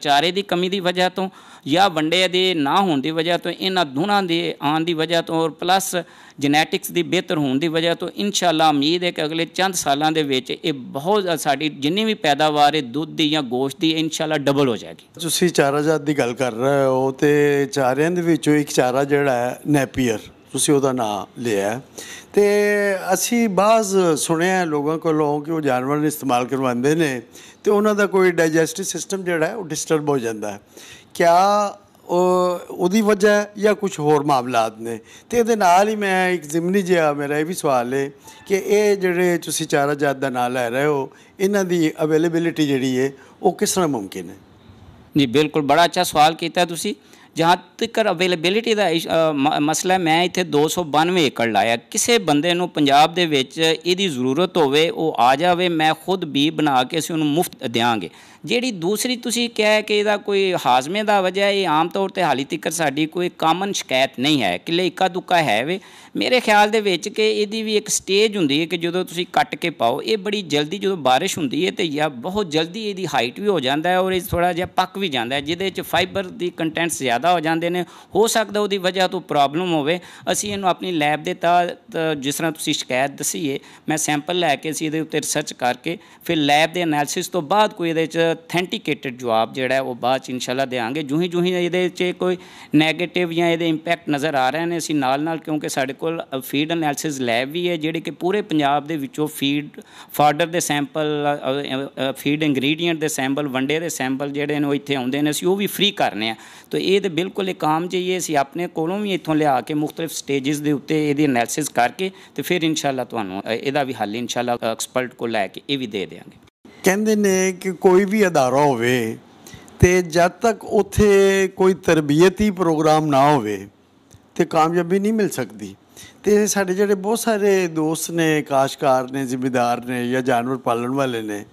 ਚਾਰੇ ਦੀ ਕਮੀ ਦੀ ਵਜ੍ਹਾ ਤੋਂ ਜਾਂ ਵੰਡੇ ਦੇ ਨਾ ਹੋਣ ਦੀ ਵਜ੍ਹਾ ਤੋਂ ਇਹਨਾਂ ਦੋਨਾਂ ਦੇ ਆਉਣ ਦੀ ਵਜ੍ਹਾ ਤੋਂ ਔਰ ਪਲੱਸ ਜੈਨੇਟਿਕਸ ਦੀ ਬਿਹਤਰ ਹੋਣ ਦੀ ਵਜ੍ਹਾ ਤੋਂ ਇਨਸ਼ਾਅੱਲਾ ਉਮੀਦ ਹੈ ਕਿ ਅਗਲੇ ਚੰਦ ਸਾਲਾਂ ਦੇ ਵਿੱਚ ਇਹ ਬਹੁਤ ਸਾਡੀ ਜਿੰਨੀ ਵੀ ਪੈਦਾਵਾਰ ਹੈ ਦੁੱਧ ਦੀ ਜਾਂ ਗੋਸ਼ਤ ਦੀ ਇਨਸ਼ਾਅੱਲਾ ਡਬਲ ਹੋ ਜਾਏਗੀ ਤੁਸੀਂ ਚਾਰਾਜਾਤ ਦੀ ਗੱਲ ਕਰ ਰਹੇ ਹੋ ਤੇ ਚਾਰਿਆਂ ਦੇ ਵਿੱਚੋਂ ਇੱਕ ਚਾਰਾ ਜਿਹੜਾ ਹੈ ਨੈਪੀਅਰ ਤੁਸੀਂ ਉਹਦਾ ਨਾਮ ਲਿਆ ਤੇ ਅਸੀਂ ਬਾਜ਼ ਸੁਣਿਆ ਲੋਕਾਂ ਕੋਲੋਂ ਕਿ ਉਹ ਜਾਨਵਰ ਨੂੰ ਇਸਤੇਮਾਲ ਕਰਵਾਉਂਦੇ ਨੇ ਤੇ ਉਹਨਾਂ ਦਾ ਕੋਈ ਡਾਈਜੈਸਟਿਵ ਸਿਸਟਮ ਜਿਹੜਾ ਹੈ ਉਹ ਡਿਸਟਰਬ ਹੋ ਜਾਂਦਾ ਹੈ ਕਿਆ ਉਹਦੀ ਵਜ੍ਹਾ ਜਾਂ ਕੁਝ ਹੋਰ ਮਾਮਲਾਤ ਨੇ ਤੇ ਇਹਦੇ ਨਾਲ ਹੀ ਮੈਂ ਇੱਕ ਜ਼ਿਮਨੀ ਜਿਹਾ ਮੇਰਾ ਇਹ ਵੀ ਸਵਾਲ ਹੈ ਕਿ ਇਹ ਜਿਹੜੇ ਤੁਸੀਂ ਚਾਰਾ ਜਾਤ ਦਾ ਨਾਮ ਲੈ ਰਹੇ ਹੋ ਇਹਨਾਂ ਦੀ ਅਵੇਲੇਬਿਲਟੀ ਜਿਹੜੀ ਹੈ ਉਹ ਕਿਸ ਤਰ੍ਹਾਂ ਮੁਮਕਿਨ ਹੈ ਜੀ ਬਿਲਕੁਲ ਬੜਾ ਅੱਛਾ ਸਵਾਲ ਕੀਤਾ ਤੁਸੀਂ ਜਹਾਂ ਤੱਕ ਅਵੇਲੇਬਿਲਿਟੀ ਦਾ ਮਸਲਾ ਮੈਂ ਇੱਥੇ 292 ਏਕੜ ਲਾਇਆ ਕਿਸੇ ਬੰਦੇ ਨੂੰ ਪੰਜਾਬ ਦੇ ਵਿੱਚ ਇਹਦੀ ਜ਼ਰੂਰਤ ਹੋਵੇ ਉਹ ਆ ਜਾਵੇ ਮੈਂ ਖੁਦ ਵੀ ਬਣਾ ਕੇ ਅਸੀਂ ਉਹਨੂੰ ਮੁਫਤ ਦੇਾਂਗੇ ਜਿਹੜੀ ਦੂਸਰੀ ਤੁਸੀਂ ਕਹਿ ਕੇ ਇਹਦਾ ਕੋਈ ਹਾਜ਼ਮੇ ਦਾ ਵਜ੍ਹਾ ਇਹ ਆਮ ਤੌਰ ਤੇ ਹਾਲੀ ਤੱਕ ਸਾਡੀ ਕੋਈ ਕਾਮਨ ਸ਼ਿਕਾਇਤ ਨਹੀਂ ਹੈ ਕਿ ਲੈ ਇੱਕਾ ਦੁੱਕਾ ਹੈ ਵੇ ਮੇਰੇ ਖਿਆਲ ਦੇ ਵਿੱਚ ਕਿ ਇਹਦੀ ਵੀ ਇੱਕ ਸਟੇਜ ਹੁੰਦੀ ਹੈ ਕਿ ਜਦੋਂ ਤੁਸੀਂ ਕੱਟ ਕੇ ਪਾਓ ਇਹ ਬੜੀ ਜਲਦੀ ਜਦੋਂ ਬਾਰਿਸ਼ ਹੁੰਦੀ ਹੈ ਤੇ ਜਾਂ ਬਹੁਤ ਜਲਦੀ ਇਹਦੀ ਹਾਈਟ ਵੀ ਹੋ ਜਾਂਦਾ ਹੈ ਔਰ ਇਹ ਥੋੜਾ ਜਿਹਾ ਪੱਕ ਵੀ ਜਾਂਦਾ ਹੈ ਜਿਹਦੇ ਵਿੱਚ ਫਾਈਬਰ ਦੀ ਕੰਟੈਂਟਸ ਜ਼ਿਆਦਾ ਹੋ ਜਾਂਦੇ ਨੇ ਹੋ ਸਕਦਾ ਉਹਦੀ ਵਜ੍ਹਾ ਤੋਂ ਪ੍ਰੋਬਲਮ ਹੋਵੇ ਅਸੀਂ ਇਹਨੂੰ ਆਪਣੀ ਲੈਬ ਦੇ ਤਾ ਜਿਸ ਤਰ੍ਹਾਂ ਤੁਸੀਂ ਸ਼ਿਕਾਇਤ ਦਸੀਏ ਮੈਂ ਸੈਂਪਲ ਲੈ ਕੇ ਅਸੀਂ ਇਹਦੇ ਉੱਤੇ ਰਿਸਰਚ ਕਰਕੇ ਫਿਰ ਲੈਬ ਦੇ ਐਨਾਲਿਸਿਸ ਤੋਂ ਬਾਅਦ ਕੋਈ ਇਹਦੇ ਵਿੱਚ ਅਥੈਂਟੀਕੇਟਡ ਜਵਾਬ ਜਿਹੜਾ ਉਹ ਬਾਅਦ ਚ ਇਨਸ਼ਾਅੱਲਾ ਦੇਾਂਗੇ ਜੁਹੀ ਜੁਹੀ ਇਹਦੇ ਵਿੱਚ ਕੋਈ ਨੈਗੇਟਿਵ ਜਾਂ ਇਹਦੇ ਇੰਪੈਕਟ ਨਜ਼ਰ ਆ ਰਹੇ ਨੇ ਅਸੀਂ ਨਾਲ ਨਾਲ ਕਿਉਂਕਿ ਸਾਡੇ ਕੋਲ ਫੀਡ ਐਨਾਲਿਸਿਸ ਲੈਬ ਵੀ ਹੈ ਜਿਹੜੇ ਕਿ ਪੂਰੇ ਪੰਜਾਬ ਦੇ ਵਿੱਚੋਂ ਫੀਡ ਫਾਰਡਰ ਦੇ ਸੈਂਪਲ ਫੀਡ ਇੰਗਰੀਡੀਐਂਟ ਦੇ ਸੈਂਪਲ ਵੰਡੇ ਦੇ ਸੈਂਪਲ ਜਿਹੜੇ ਨੇ ਉਹ ਇੱਥੇ ਆਉਂਦੇ ਨੇ ਅਸੀਂ ਉਹ ਵੀ ਫ੍ਰੀ ਕਰਨੇ ਆ ਤਾਂ ਇਹ ਤੇ ਬਿਲਕੁਲ ਇੱਕ ਆਮ ਜਿਹੀ ਅਸੀਂ ਆਪਣੇ ਕੋਲੋਂ ਵੀ ਇੱਥੋਂ ਲਿਆ ਕੇ ਮੁxtਲਫ ਸਟੇजेस ਦੇ ਉੱਤੇ ਇਹਦੀ ਐਨਾਲਿਸਿਸ ਕਰਕੇ ਤੇ ਫਿਰ ਇਨਸ਼ਾਅੱਲਾ ਤੁਹਾਨੂੰ ਇਹਦਾ ਵੀ ਹੱਲ ਇਨਸ਼ਾਅੱਲਾ ਐਕਸਪਰਟ ਕੋ ਲੈ ਕੇ ਇਹ ਵੀ ਦੇ ਦੇਵਾਂਗੇ ਕਹਿੰਦੇ ਨੇ ਕਿ ਕੋਈ ਵੀ ਅਦਾਰਾ ਹੋਵੇ ਤੇ ਜਦ ਤੱਕ ਉਥੇ ਕੋਈ ਤਰਬੀਅਤੀ ਪ੍ਰੋਗਰਾਮ ਨਾ ਹੋਵੇ ਤੇ ਕਾਮਯਾਬੀ ਨਹੀਂ ਮਿਲ ਸਕਦੀ ਤੇ ਸਾਡੇ ਜਿਹੜੇ ਬਹੁਤ ਸਾਰੇ ਦੋਸਤ ਨੇ ਕਾਸ਼ਕਾਰ ਨੇ ਜ਼ਿੰਮੇਦਾਰ ਨੇ ਜਾਂ ਜਾਨਵਰ ਪਾਲਣ ਵਾਲੇ ਨੇ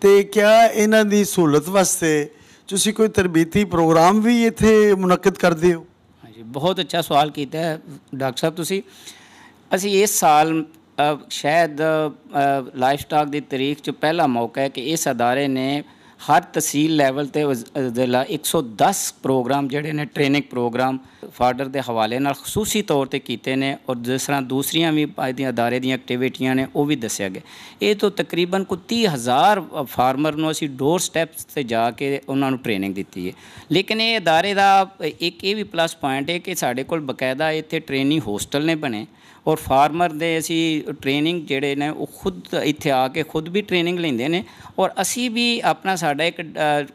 ਤੇ ਕਿਆ ਇਹਨਾਂ ਦੀ ਸਹੂਲਤ ਵਾਸਤੇ ਤੁਸੀਂ ਕੋਈ ਤਰਬੀਤੀ ਪ੍ਰੋਗਰਾਮ ਵੀ ਇੱਥੇ ਮੁਨਕਦ ਕਰਦੇ ਹੋ ਹਾਂਜੀ ਬਹੁਤ ਅੱਛਾ ਸਵਾਲ ਕੀਤਾ ਹੈ ਡਾਕਟਰ ਸਾਹਿਬ ਤੁਸੀਂ ਅਸੀਂ ਇਸ ਸਾਲ ਸ਼ਾਇਦ ਲਾਈਫ ਸਟਾਕ ਦੀ ਤਾਰੀਖ 'ਚ ਪਹਿਲਾ ਮੌਕਾ ਹੈ ਕਿ ਇਸ ادارے ਨੇ ਹਰ ਤਹਿਸੀਲ ਲੈਵਲ ਤੇ ਜ਼ਿਲ੍ਹਾ 110 ਪ੍ਰੋਗਰਾਮ ਜਿਹੜੇ ਨੇ ਟ੍ਰੇਨਿੰਗ ਪ੍ਰੋਗਰਾਮ ਫਾਰਡਰ ਦੇ ਹਵਾਲੇ ਨਾਲ ਖਸੂਸੀ ਤੌਰ ਤੇ ਕੀਤੇ ਨੇ ਔਰ ਜਿਸ ਤਰ੍ਹਾਂ ਦੂਸਰੀਆਂ ਵੀ ਦੀਆਂ ਅਦਾਰੇ ਦੀਆਂ ਐਕਟੀਵਿਟੀਆਂ ਨੇ ਉਹ ਵੀ ਦੱਸਿਆ ਗਿਆ ਇਹ ਤੋਂ ਤਕਰੀਬਨ ਕੁ 30000 ਫਾਰਮਰ ਨੂੰ ਅਸੀਂ ਡੋਰ ਸਟੈਪਸ ਤੇ ਜਾ ਕੇ ਉਹਨਾਂ ਨੂੰ ਟ੍ਰੇਨਿੰਗ ਦਿੱਤੀ ਹੈ ਲੇਕਿਨ ਇਹ ਅਦਾਰੇ ਦਾ ਇੱਕ ਇਹ ਵੀ ਪਲੱਸ ਪੁਆਇੰਟ ਹੈ ਕਿ ਸਾਡੇ ਕੋਲ ਬਕਾਇਦਾ ਇੱਥੇ ਟ੍ਰੇਨਿੰਗ ਹੋਸਟਲ ਨੇ ਬਣੇ ਔਰ ਫਾਰਮਰ ਦੇ ਅਸੀਂ ਟ੍ਰੇਨਿੰਗ ਜਿਹੜੇ ਨੇ ਉਹ ਖੁਦ ਇੱਥੇ ਆ ਕੇ ਖੁਦ ਵੀ ਟ੍ਰੇਨਿੰਗ ਲੈਂਦੇ ਨੇ ਔਰ ਅਸੀਂ ਵੀ ਆਪਣਾ ਸਾਡਾ ਇੱਕ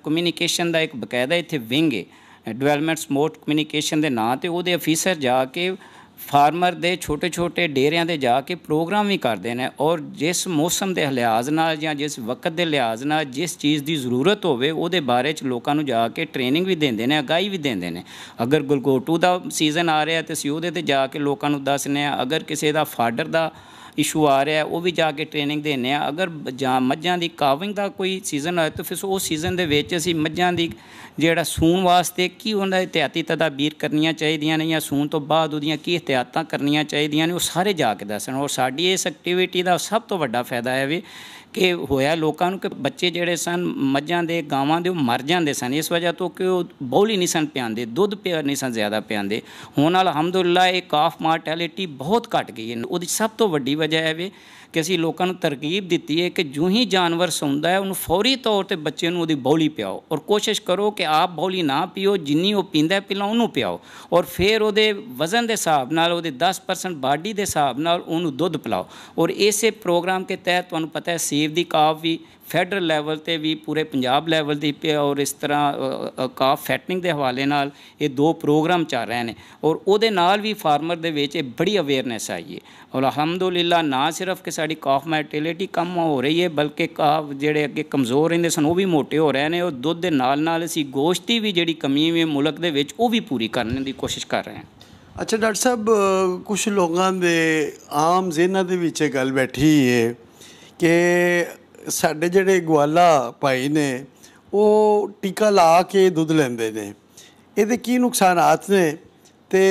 ਕਮਿਊਨੀਕੇਸ਼ਨ ਦਾ ਇੱਕ ਬਕਾਇਦਾ ਇੱਥੇ ਵਿੰਗ ਹੈ ਡਿਵੈਲਪਮੈਂਟ ਸਮੋਟ ਕਮਿਊਨੀਕੇਸ਼ਨ ਦੇ ਨਾਂ ਤੇ ਉਹਦੇ ਅਫੀਸਰ ਜਾ ਕੇ ਫਾਰਮਰ ਦੇ ਛੋਟੇ-ਛੋਟੇ ਡੇਰਿਆਂ ਦੇ ਜਾ ਕੇ ਪ੍ਰੋਗਰਾਮ ਵੀ ਕਰਦੇ ਨੇ ਔਰ ਜਿਸ ਮੌਸਮ ਦੇ ਲਿਹਾਜ਼ ਨਾਲ ਜਾਂ ਜਿਸ ਵਕਤ ਦੇ ਲਿਹਾਜ਼ ਨਾਲ ਜਿਸ ਚੀਜ਼ ਦੀ ਜ਼ਰੂਰਤ ਹੋਵੇ ਉਹਦੇ ਬਾਰੇ ਚ ਲੋਕਾਂ ਨੂੰ ਜਾ ਕੇ ਟ੍ਰੇਨਿੰਗ ਵੀ ਦਿੰਦੇ ਨੇ ਅਗਾਈ ਵੀ ਦਿੰਦੇ ਨੇ ਅਗਰ ਗੁਲਗੋਟੂ ਦਾ ਸੀਜ਼ਨ ਆ ਰਿਹਾ ਤੇ ਸਿਉਦੇ ਤੇ ਜਾ ਕੇ ਲੋਕਾਂ ਨੂੰ ਦੱਸਨੇ ਆ ਅਗਰ ਕਿਸੇ ਦਾ ਫਾਡਰ ਦਾ ਇਸ਼ੂ ਆ ਰਿਹਾ ਉਹ ਵੀ ਜਾ ਕੇ ਟ੍ਰੇਨਿੰਗ ਦੇਣੇ ਆ ਅਗਰ ਜਾਂ ਮੱਝਾਂ ਦੀ ਕਾਵਿੰਗ ਦਾ ਕੋਈ ਸੀਜ਼ਨ ਆਇਆ ਤਾਂ ਫਿਰ ਉਹ ਸੀਜ਼ਨ ਦੇ ਵਿੱਚ ਅਸੀਂ ਮੱਝਾਂ ਦੀ ਜਿਹੜਾ ਸੂਣ ਵਾਸਤੇ ਕੀ ਉਹਨਾਂ ਦੇ ਇhtiyati ਤਦਾਬੀਰ ਕਰਨੀਆਂ ਚਾਹੀਦੀਆਂ ਨੇ ਜਾਂ ਸੂਣ ਤੋਂ ਬਾਅਦ ਉਹਦੀਆਂ ਕੀ ਇਤਿਆਤਾਂ ਕਰਨੀਆਂ ਚਾਹੀਦੀਆਂ ਨੇ ਉਹ ਸਾਰੇ ਜਾ ਕੇ ਦੱਸਣ ਔਰ ਸਾਡੀ ਇਸ ਐਕਟੀਵਿਟੀ ਦਾ ਸਭ ਤੋਂ ਵੱਡਾ ਫਾਇਦਾ ਹੈ ਵੀ ਕਿ ਹੋਇਆ ਲੋਕਾਂ ਨੂੰ ਕਿ ਬੱਚੇ ਜਿਹੜੇ ਸਨ ਮੱਝਾਂ ਦੇ ਗਾਵਾਂ ਦੇ ਉਹ ਮਰ ਜਾਂਦੇ ਸਨ ਇਸ ਵਜ੍ਹਾ ਤੋਂ ਕਿ ਉਹ ਬੋਲੀ ਨਹੀਂ ਸਨ ਪਿਆਉਂਦੇ ਦੁੱਧ ਪਿਆ ਨਹੀਂ ਸਨ ਜ਼ਿਆਦਾ ਪਿਆਉਂਦੇ ਹੁਣ ਅਲਹਮਦੁਲਿਲਾ ਇਹ ਕਾਫ ਮਾਰਟੈਲਿਟੀ ਬਹੁਤ ਘਟ ਗਈ ਹੈ ਉਹਦੀ ਸਭ ਤੋਂ ਵੱਡੀ ਵਜ੍ਹਾ ਹੈ ਵੇ ਕਿ ਅਸੀਂ ਲੋਕਾਂ ਨੂੰ ਤਰਕੀਬ ਦਿੱਤੀ ਹੈ ਕਿ ਜੂੰ ਹੀ ਜਾਨਵਰ ਸੌਂਦਾ ਹੈ ਉਹਨੂੰ ਫੌਰੀ ਤੌਰ ਤੇ ਬੱਚੇ ਨੂੰ ਉਹਦੀ ਬੌਲੀ ਪਿਆਓ ਔਰ ਕੋਸ਼ਿਸ਼ ਕਰੋ ਕਿ ਆਪ ਬੌਲੀ ਨਾ ਪੀਓ ਜਿੰਨੀ ਉਹ ਪੀਂਦਾ ਪਹਿਲਾਂ ਉਹਨੂੰ ਪਿਆਓ ਔਰ ਫਿਰ ਉਹਦੇ ਵਜ਼ਨ ਦੇ ਹਿਸਾਬ ਨਾਲ ਉਹਦੇ 10% ਬਾਡੀ ਦੇ ਹਿਸਾਬ ਨਾਲ ਉਹਨੂੰ ਦੁੱਧ ਪਿਲਾਓ ਔਰ ਇਸੇ ਪ੍ਰੋਗਰਾਮ ਦੇ ਤਹਿਤ ਤੁਹਾਨੂੰ ਪਤਾ ਹੈ ਸੇਵ ਦੀ ਕਾਵ ਵੀ ਫੈਡਰਲ ਲੈਵਲ ਤੇ ਵੀ ਪੂਰੇ ਪੰਜਾਬ ਲੈਵਲ ਦੀ ਔਰ ਇਸ ਤਰ੍ਹਾਂ ਕਾਫ ਫੈਟਨਿੰਗ ਦੇ ਹਵਾਲੇ ਨਾਲ ਇਹ ਦੋ ਪ੍ਰੋਗਰਾਮ ਚੱਲ ਰਹੇ ਨੇ ਔਰ ਉਹਦੇ ਨਾਲ ਵੀ ਫਾਰਮਰ ਦੇ ਵਿੱਚ ਇਹ ਬੜੀ ਅਵੇਅਰਨੈਸ ਆਈ ਹੈ ਔਰ ਅਲਹਮਦੁਲਿਲਾ ਨਾ ਸਿਰਫ ਕਿ ਸਾਡੀ ਕਾਫ ਮੈਟਰਲਿਟੀ ਕਮ ਹੋ ਰਹੀ ਹੈ ਬਲਕਿ ਕਾਫ ਜਿਹੜੇ ਅੱਗੇ ਕਮਜ਼ੋਰ ਰਹਿੰਦੇ ਸਨ ਉਹ ਵੀ ਮੋਟੇ ਹੋ ਰਹੇ ਨੇ ਔਰ ਦੁੱਧ ਦੇ ਨਾਲ ਨਾਲ ਅਸੀਂ ਗੋਸ਼ਤ ਦੀ ਵੀ ਜਿਹੜੀ ਕਮੀ ਹੈ ਮੁਲਕ ਦੇ ਵਿੱਚ ਉਹ ਵੀ ਪੂਰੀ ਕਰਨ ਦੀ ਕੋਸ਼ਿਸ਼ ਕਰ ਰਹੇ ਹਾਂ ਅੱਛਾ ਡਾਕਟਰ ਸਾਹਿਬ ਕੁਝ ਲੋਕਾਂ ਦੇ ਆਮ ਜ਼ਿਹਨਾਂ ਦੇ ਵਿੱਚ ਇਹ ਗੱਲ ਬੈਠੀ ਹੈ ਕਿ ਸਾਡੇ ਜਿਹੜੇ ਗਵਾਲਾ ਭਾਈ ਨੇ ਉਹ ਟੀਕਾ ਲਾ ਕੇ ਦੁੱਧ ਲੈਂਦੇ ਨੇ ਇਹਦੇ ਕੀ ਨੁਕਸਾਨਾਤ ਨੇ ਤੇ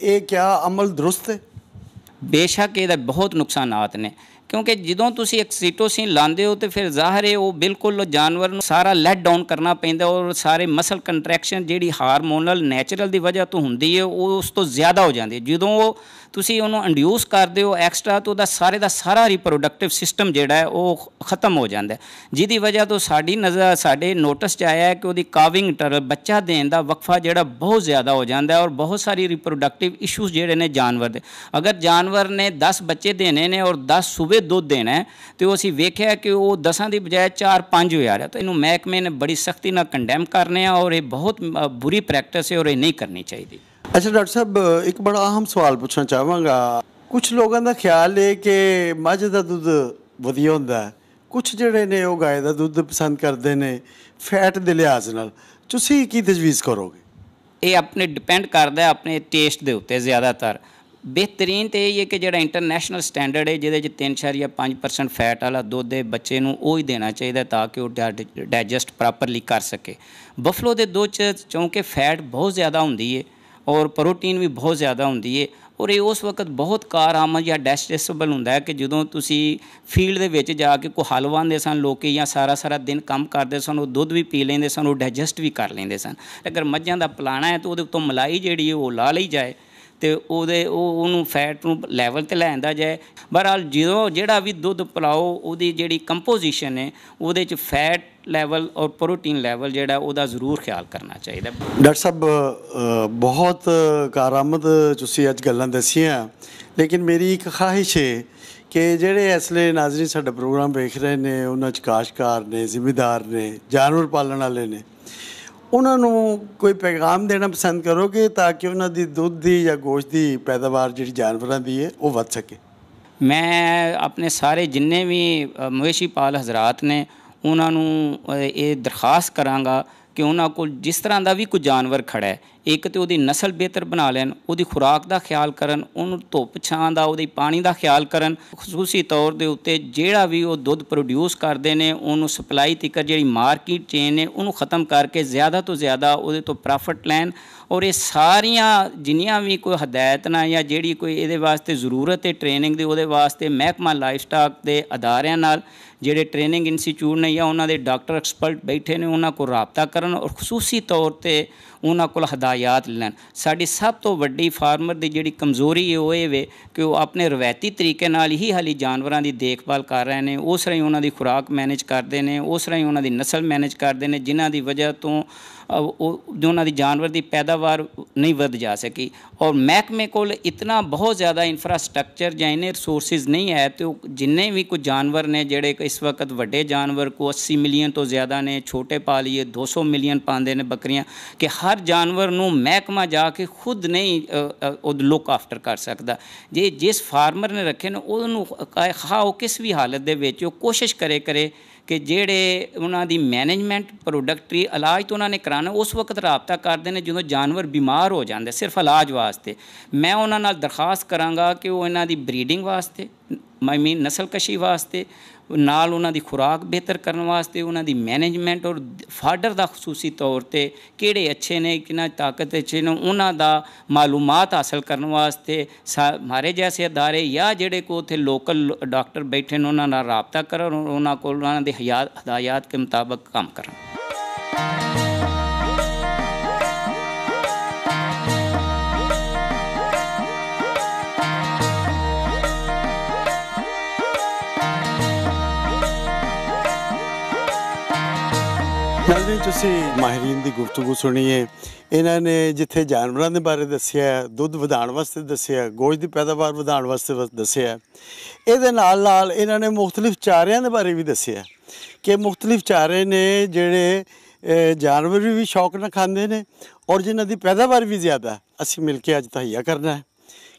ਇਹ ਕਿਆ ਅਮਲ ਦਰੁਸਤ ਹੈ ਬੇਸ਼ੱਕ ਇਹਦਾ ਬਹੁਤ ਨੁਕਸਾਨਾਤ ਨੇ ਕਿਉਂਕਿ ਜਦੋਂ ਤੁਸੀਂ ਐਕਸੀਟੋਸਿਨ ਲਾਉਂਦੇ ਹੋ ਤੇ ਫਿਰ ਜ਼ਾਹਰ ਹੈ ਉਹ ਬਿਲਕੁਲ ਜਾਨਵਰ ਨੂੰ ਸਾਰਾ ਲੈਟ ਡਾਊਨ ਕਰਨਾ ਪੈਂਦਾ ਔਰ ਸਾਰੇ ਮਸਲ ਕੰਟਰੈਕਸ਼ਨ ਜਿਹੜੀ ਹਾਰਮੋਨਲ ਨੇਚਰਲ ਦੀ ਵਜ੍ਹਾ ਤੋਂ ਹੁੰਦੀ ਹੈ ਉਹ ਉਸ ਤੋਂ ਜ਼ਿਆਦਾ ਹੋ ਜਾਂਦੀ ਹੈ ਜਦੋਂ ਉਹ ਤੁਸੀਂ ਉਹਨੂੰ ਇੰਡਿਊਸ ਕਰਦੇ ਹੋ ਐਕਸਟਰਾ ਤੋਂ ਦਾ ਸਾਰੇ ਦਾ ਸਾਰਾ ਰੀਪਰੋਡਕਟਿਵ ਸਿਸਟਮ ਜਿਹੜਾ ਹੈ ਉਹ ਖਤਮ ਹੋ ਜਾਂਦਾ ਜਿਹਦੀ ਵਜ੍ਹਾ ਤੋਂ ਸਾਡੀ ਨਜ਼ਰ ਸਾਡੇ ਨੋਟਿਸ 'ਚ ਆਇਆ ਹੈ ਕਿ ਉਹਦੀ ਕਾਵਿੰਗ ਟਰ ਬੱਚਾ ਦੇਣ ਦਾ ਵਕਫਾ ਜਿਹੜਾ ਬਹੁਤ ਜ਼ਿਆਦਾ ਹੋ ਜਾਂਦਾ ਹੈ ਔਰ ਬਹੁਤ ਸਾਰੀ ਰੀਪਰੋਡਕਟਿਵ ਇਸ਼ੂਜ਼ ਜਿਹੜੇ ਨੇ ਜਾਨਵਰ ਦੇ ਅਗਰ ਜਾਨਵਰ ਨੇ 10 ਬੱਚੇ ਦੇਣੇ ਨੇ ਔਰ 10 ਸੂਬੇ ਦੁੱਧ ਦੇਣਾ ਹੈ ਤੇ ਉਹ ਅਸੀਂ ਵੇਖਿਆ ਕਿ ਉਹ 10 ਦੀ ਬਜਾਏ 4-5 ਹੋ ਜਾ ਰਿਹਾ ਤਾਂ ਇਹਨੂੰ ਮਹਿਕਮੇ ਨੇ ਬੜੀ ਸਖਤੀ ਨਾਲ ਕੰਡੈਮ ਕਰਨੇ ਆ ਔਰ ਇਹ ਬਹੁਤ ਬੁਰੀ ਪ੍ਰੈਕਟਿਸ ਹੈ ਔਰ ਇਹ ਨਹੀਂ ਕਰਨੀ ਚਾਹੀਦੀ ਅੱਛਾ ਡਾਕਟਰ ਸਾਹਿਬ ਇੱਕ ਬੜਾ ਅਹਿਮ ਸਵਾਲ ਪੁੱਛਣਾ ਚਾਹਾਂਗਾ ਕੁਝ ਲੋਕਾਂ ਦਾ ਖਿਆਲ ਹੈ ਕਿ ਮੱਝ ਦਾ ਦੁੱਧ ਵਧੀਆ ਹੁੰਦਾ ਕੁਝ ਜਿਹੜੇ ਨੇ ਉਹ ਗਾਏ ਦਾ ਦੁੱਧ ਪਸੰਦ ਕਰਦੇ ਨੇ ਫੈਟ ਦੇ ਲਿਹਾਜ਼ ਨਾਲ ਤੁਸੀਂ ਕੀ ਤਜਵੀਜ਼ ਕਰੋਗੇ ਇਹ ਆਪਣੇ ਡਿਪੈਂਡ ਕਰਦਾ ਹੈ ਆਪਣੇ ਟੇਸਟ ਦੇ ਉੱਤੇ ਜ਼ਿਆਦਾਤਰ ਬਿਹਤਰੀਨ ਤੇ ਇਹ ਹੈ ਕਿ ਜਿਹੜਾ ਇੰਟਰਨੈਸ਼ਨਲ ਸਟੈਂਡਰਡ ਹੈ ਜਿਹਦੇ ਚ 3.5% ਫੈਟ ਵਾਲਾ ਦੁੱਧ ਦੇ ਬੱਚੇ ਨੂੰ ਉਹ ਹੀ ਦੇਣਾ ਚਾਹੀਦਾ ਤਾਂ ਕਿ ਉਹ ਡਾਈਜੈਸਟ ਪ੍ਰੋਪਰਲੀ ਕਰ ਸਕੇ ਬਫਲੋ ਦੇ ਦੁੱਧ ਚ ਚੌਂਕੇ ਫੈਟ ਬਹੁਤ ਜ਼ਿਆਦਾ ਹੁੰਦੀ ਹੈ ਔਰ ਪ੍ਰੋਟੀਨ ਵੀ ਬਹੁਤ ਜ਼ਿਆਦਾ ਹੁੰਦੀ ਹੈ ਔਰ ਇਹ ਉਸ ਵਕਤ ਬਹੁਤ ਆਮ ਜਾਂ ਡੈਸਟੇਸਬਲ ਹੁੰਦਾ ਹੈ ਕਿ ਜਦੋਂ ਤੁਸੀਂ ਫੀਲਡ ਦੇ ਵਿੱਚ ਜਾ ਕੇ ਕੋ ਹਲਵਾਨ ਦੇ ਸਨ ਲੋਕੀ ਜਾਂ ਸਾਰਾ ਸਾਰਾ ਦਿਨ ਕੰਮ ਕਰਦੇ ਸਨ ਉਹ ਦੁੱਧ ਵੀ ਪੀ ਲੈਂਦੇ ਸਨ ਉਹ ਡਾਈਜੈਸਟ ਵੀ ਕਰ ਲੈਂਦੇ ਸਨ ਅਗਰ ਮੱਝਾਂ ਦਾ ਪਲਾਣਾ ਹੈ ਤਾਂ ਉਹਦੇ ਉੱਤੋਂ ਮਲਾਈ ਜਿਹੜੀ ਉਹ ਲਾ ਲਈ ਜਾਏ ਤੇ ਉਹਦੇ ਉਹ ਉਹਨੂੰ ਫੈਟ ਨੂੰ ਲੈਵਲ ਤੇ ਲੈਂਦਾ ਜਾਏ ਬਹਰਾਲ ਜਦੋਂ ਜਿਹੜਾ ਵੀ ਦੁੱਧ ਪਲਾਓ ਉਹਦੀ ਜਿਹੜੀ ਕੰਪੋਜੀਸ਼ਨ ਹੈ ਉਹਦੇ ਚ ਫੈਟ ਲੈਵਲ ਔਰ ਪ੍ਰੋਟੀਨ ਲੈਵਲ ਜਿਹੜਾ ਉਹਦਾ ਜ਼ਰੂਰ ਖਿਆਲ ਕਰਨਾ ਚਾਹੀਦਾ ਡਾਕਟਰ ਸਾਹਿਬ ਬਹੁਤ ਕਾਰਾਮਦ ਤੁਸੀਂ ਅੱਜ ਗੱਲਾਂ ਦਸੀਆਂ ਲੇਕਿਨ ਮੇਰੀ ਇੱਕ ਖਾਹਿਸ਼ ਹੈ ਕਿ ਜਿਹੜੇ ਅਸਲੇ ਨਾਜ਼ਰੀ ਸਾਡਾ ਪ੍ਰੋਗਰਾਮ ਵੇਖ ਰਹੇ ਨੇ ਉਹਨਾਂ ਚ ਕਾਸ਼ਕਾਰ ਨੇ ਜ਼ਿੰਮੇਦਾਰ ਨੇ ਜਾਨਵਰ ਪਾਲਣ ਵਾਲੇ ਨੇ ਉਹਨਾਂ ਨੂੰ ਕੋਈ ਪੈਗਾਮ ਦੇਣਾ ਪਸੰਦ ਕਰੋਗੇ ਤਾਂ ਕਿ ਉਹਨਾਂ ਦੀ ਦੁੱਧ ਦੀ ਜਾਂ ਗੋਸ਼ਤ ਦੀ ਪੈਦਾਵਾਰ ਜਿਹੜੀ ਜਾਨਵਰਾਂ ਦੀ ਹੈ ਉਹ ਵੱਧ ਸਕੇ ਮੈਂ ਆਪਣੇ ਸਾਰੇ ਜਿੰਨੇ ਵੀ ਮਵੇਸ਼ੀ ਪਾਲ ਹਜ਼ਰਤ ਨੇ ਉਹਨਾਂ ਨੂੰ ਇਹ ਦਰਖਾਸਤ ਕਰਾਂਗਾ ਕਿ ਉਹਨਾਂ ਕੋਲ ਜਿਸ ਤਰ੍ਹਾਂ ਦਾ ਵੀ ਕੋਈ ਜਾਨਵਰ ਖੜਾ ਹੈ ਇੱਕ ਤੇ ਉਹਦੀ نسل ਬਿਹਤਰ ਬਣਾ ਲੈਣ ਉਹਦੀ ਖੁਰਾਕ ਦਾ ਖਿਆਲ ਕਰਨ ਉਹਨੂੰ ਧੁੱਪ ਛਾਂ ਦਾ ਉਹਦੀ ਪਾਣੀ ਦਾ ਖਿਆਲ ਕਰਨ ਖਸੂਸੀ ਤੌਰ ਦੇ ਉੱਤੇ ਜਿਹੜਾ ਵੀ ਉਹ ਦੁੱਧ ਪ੍ਰੋਡਿਊਸ ਕਰਦੇ ਨੇ ਉਹਨੂੰ ਸਪਲਾਈ ਤੱਕ ਜਿਹੜੀ ਮਾਰਕੀਟ ਚੇਨ ਨੇ ਉਹਨੂੰ ਖਤਮ ਕਰਕੇ ਜ਼ਿਆਦਾ ਤੋਂ ਜ਼ਿਆਦਾ ਉਹਦੇ ਤੋਂ ਪ੍ਰੋਫਿਟ ਲੈਣ ਔਰ ਇਹ ਸਾਰੀਆਂ ਜਿੰਨੀਆਂ ਵੀ ਕੋਈ ਹਦਾਇਤ ਨਾ ਜਾਂ ਜਿਹੜੀ ਕੋਈ ਇਹਦੇ ਵਾਸਤੇ ਜ਼ਰੂਰਤ ਹੈ ਟ੍ਰੇਨਿੰਗ ਦੀ ਉਹਦੇ ਵਾਸਤੇ ਮਹਿਕਮਾ ਲਾਈਫਸਟਾਕ ਦੇ ਅਦਾਰਿਆਂ ਨਾਲ ਜਿਹੜੇ ਟ੍ਰੇਨਿੰਗ ਇੰਸਟੀਚਿਊਟ ਨੇ ਜਾਂ ਉਹਨਾਂ ਦੇ ਡਾਕਟਰ ਐਕਸਪਰਟ ਬੈਠੇ ਨੇ ਉਹਨਾਂ ਕੋਲ ਰਾਬਤਾ ਕਰਨ ਔਰ ਖਸੂਸੀ ਤੌਰ ਤੇ ਉਹਨਾਂ ਕੋਲ ਹਦਾਇਤ ਲੈਣ ਸਾਡੀ ਸਭ ਤੋਂ ਵੱਡੀ ਫਾਰਮਰ ਦੀ ਜਿਹੜੀ ਕਮਜ਼ੋਰੀ ਉਹ ਇਹ ਵੇ ਕਿ ਉਹ ਆਪਣੇ ਰਵਾਇਤੀ ਤਰੀਕੇ ਨਾਲ ਹੀ ਹਾਲੀ ਜਾਨਵਰਾਂ ਦੀ ਦੇਖਭਾਲ ਕਰ ਰਹੇ ਨੇ ਉਸ ਰਹੀ ਉਹਨਾਂ ਦੀ ਖੁਰਾਕ ਮੈਨੇਜ ਕਰਦੇ ਨੇ ਉਸ ਰਹੀ ਉਹਨਾਂ ਦੀ ਨਸਲ ਮੈਨੇਜ ਕਰਦੇ ਨੇ ਜਿਨ੍ਹਾਂ ਦੀ ਵਜ੍ਹਾ ਤੋਂ ਉਹ ਉਹਨਾਂ ਦੀ ਜਾਨਵਰ ਦੀ ਪੈਦਾਵਾਰ ਨਹੀਂ ਵਧ ਜਾ ਸਕੀ ਔਰ ਮਹਿਕਮੇ ਕੋਲ ਇਤਨਾ ਬਹੁਤ ਜ਼ਿਆਦਾ ਇਨਫਰਾਸਟ੍ਰਕਚਰ ਜਾਂ ਇਹਨੇ ਰਿਸੋਰਸਸ ਨਹੀਂ ਹੈ ਤੇ ਜਿੰਨੇ ਵੀ ਕੋ ਜਾਨਵਰ ਨੇ ਜਿਹੜੇ ਇਸ ਵਕਤ ਵੱਡੇ ਜਾਨਵਰ ਕੋ 80 ਮਿਲੀਅਨ ਤੋਂ ਜ਼ਿਆਦਾ ਨੇ ਛੋਟੇ ਪਾਲੀਏ 200 ਮਿਲੀਅਨ ਪਾਉਂਦੇ ਨੇ ਬੱਕਰੀਆਂ ਕਿ ਹਰ ਜਾਨਵਰ ਨੂੰ ਮਹਿਕਮਾ ਜਾ ਕੇ ਖੁਦ ਨਹੀਂ ਉਹ ਲੁੱਕ ਆਫਟਰ ਕਰ ਸਕਦਾ ਜੇ ਜਿਸ ਫਾਰਮਰ ਨੇ ਰੱਖੇ ਨੇ ਉਹਨੂੰ ਖਾਓ ਕਿਸ ਵੀ ਹਾਲਤ ਦੇ ਵਿੱਚ ਉਹ ਕੋਸ਼ਿਸ਼ ਕਰੇ ਕਰੇ ਕਿ ਜਿਹੜੇ ਉਹਨਾਂ ਦੀ ਮੈਨੇਜਮੈਂਟ ਪ੍ਰੋਡਕਟਰੀ ਇਲਾਜ ਤੋਂ ਉਹਨਾਂ ਨੇ ਕਰਾਣਾ ਉਸ ਵਕਤ ਰਾਪਤਾ ਕਰਦੇ ਨੇ ਜਦੋਂ ਜਾਨਵਰ ਬਿਮਾਰ ਹੋ ਜਾਂਦੇ ਸਿਰਫ ਇਲਾਜ ਵਾਸਤੇ ਮੈਂ ਉਹਨਾਂ ਨਾਲ ਦਰਖਾਸਤ ਕਰਾਂਗਾ ਕਿ ਉਹ ਇਹਨਾਂ ਦੀ ਬਰੀਡਿੰਗ ਵਾਸਤੇ ਮਾਈ ਮੀਨ ਨਸਲਕਸ਼ੀ ਵਾਸਤੇ ਨਾਲ ਉਹਨਾਂ ਦੀ ਖੁਰਾਕ ਬਿਹਤਰ ਕਰਨ ਵਾਸਤੇ ਉਹਨਾਂ ਦੀ ਮੈਨੇਜਮੈਂਟ ਔਰ ਫਾਡਰ ਦਾ ਖਸੂਸੀ ਤੌਰ ਤੇ ਕਿਹੜੇ ਅੱਛੇ ਨੇ ਕਿੰਨਾ ਤਾਕਤ ਅੱਛੇ ਨੇ ਉਹਨਾਂ ਦਾ ਮਾਲੂਮਾਤ ਹਾਸਲ ਕਰਨ ਵਾਸਤੇ ਮਾਰੇ ਜੈਸੇ ادارے ਜਾਂ ਜਿਹੜੇ ਕੋ ਉਥੇ ਲੋਕਲ ਡਾਕਟਰ ਬੈਠੇ ਨੇ ਉਹਨਾਂ ਨਾਲ ਰਾਬਤਾ ਕਰਨ ਔਰ ਉਹਨਾਂ ਕੋਲ ਉਹਨਾਂ ਦੇ ਹਦਾਇਤ ਦੇ ਮੁਤਾਬਕ ਕੰਮ ਕਰਨ ਨਾਜ਼ਰੀਨ ਤੁਸੀਂ ਮਾਹਰੀਨ ਦੀ ਗੁਫ਼ਤਗੂ ਸੁਣੀ ਹੈ ਇਹਨਾਂ ਨੇ ਜਿੱਥੇ ਜਾਨਵਰਾਂ ਦੇ ਬਾਰੇ ਦੱਸਿਆ ਦੁੱਧ ਵਧਾਉਣ ਵਾਸਤੇ ਦੱਸਿਆ ਗੋਸ਼ ਦੀ ਪੈਦਾਵਾਰ ਵਧਾਉਣ ਵਾਸਤੇ ਦੱਸਿਆ ਇਹਦੇ ਨਾਲ ਨਾਲ ਇਹਨਾਂ ਨੇ ਮੁxtਲਿਫ ਚਾਰਿਆਂ ਦੇ ਬਾਰੇ ਵੀ ਦੱਸਿਆ ਕਿ ਮੁxtਲਿਫ ਚਾਰੇ ਨੇ ਜਿਹੜੇ ਜਾਨਵਰ ਵੀ ਸ਼ੌਕ ਨਾਲ ਖਾਂਦੇ ਨੇ ਔਰ ਜਿਨ੍ਹਾਂ ਦੀ ਪੈਦਾਵਾਰ ਵੀ ਜ਼ਿਆਦਾ ਅਸੀਂ ਮਿਲ ਕੇ ਅੱਜ ਤਹਈਆ ਕਰਨਾ ਹੈ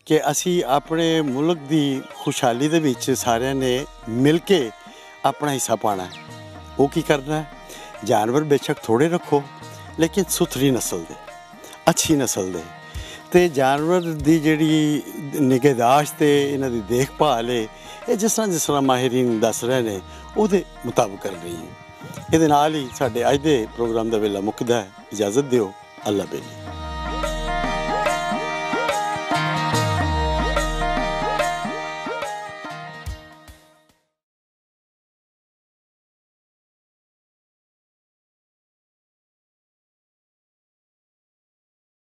ਕਿ ਅਸੀਂ ਆਪਣੇ ਮੁਲਕ ਦੀ ਖੁਸ਼ਹਾਲੀ ਦੇ ਵਿੱਚ ਸਾਰਿਆਂ ਨੇ ਮਿਲ ਕੇ ਆਪਣਾ ਹਿੱਸਾ ਪਾਣਾ ਹੈ ਉਹ ਕੀ ਕਰਨਾ ਹੈ ਜਾਨਵਰ ਬੇਸ਼ੱਕ ਥੋੜੇ ਰੱਖੋ ਲੇਕਿਨ ਸੁਥਰੀ نسل ਦੇ ਅੱਛੀ نسل ਦੇ ਤੇ ਜਾਨਵਰ ਦੀ ਜਿਹੜੀ ਨਿਗਹਦਾਸ਼ਤ ਤੇ ਇਹਨਾਂ ਦੀ ਦੇਖਭਾਲ ਹੈ ਇਹ ਜਿਸ ਤਰ੍ਹਾਂ ਜਿਸ ਤਰ੍ਹਾਂ ਮਾਹਿਰੀਨ ਦੱਸ ਰਹੇ ਨੇ ਉਹਦੇ ਮੁਤਾਬਕ ਕਰ ਰਹੀ ਹੈ ਇਹਦੇ ਨਾਲ ਹੀ ਸਾਡੇ ਅੱਜ ਦੇ ਪ੍ਰੋਗਰਾਮ ਦਾ ਵੇਲਾ ਮੁੱਕਦਾ ਹੈ ਇਜਾਜ਼ਤ ਦਿਓ ਅੱਲਾ ਬੇਲੀ